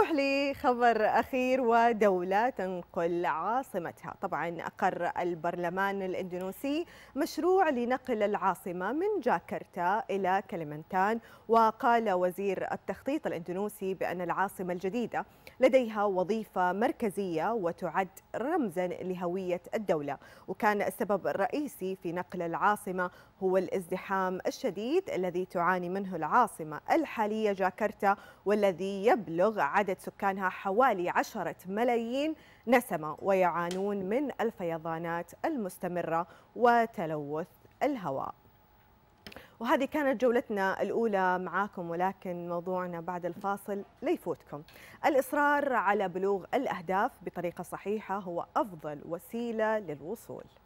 نروح لخبر أخير ودولة تنقل عاصمتها طبعا أقر البرلمان الإندونيسي مشروع لنقل العاصمة من جاكرتا إلى كلمنتان وقال وزير التخطيط الإندونيسي بأن العاصمة الجديدة لديها وظيفة مركزية وتعد رمزا لهوية الدولة وكان السبب الرئيسي في نقل العاصمة هو الازدحام الشديد الذي تعاني منه العاصمة الحالية جاكرتا والذي يبلغ عدد عدد سكانها حوالي عشرة ملايين نسمة ويعانون من الفيضانات المستمرة وتلوث الهواء وهذه كانت جولتنا الأولى معاكم ولكن موضوعنا بعد الفاصل ليفوتكم الإصرار على بلوغ الأهداف بطريقة صحيحة هو أفضل وسيلة للوصول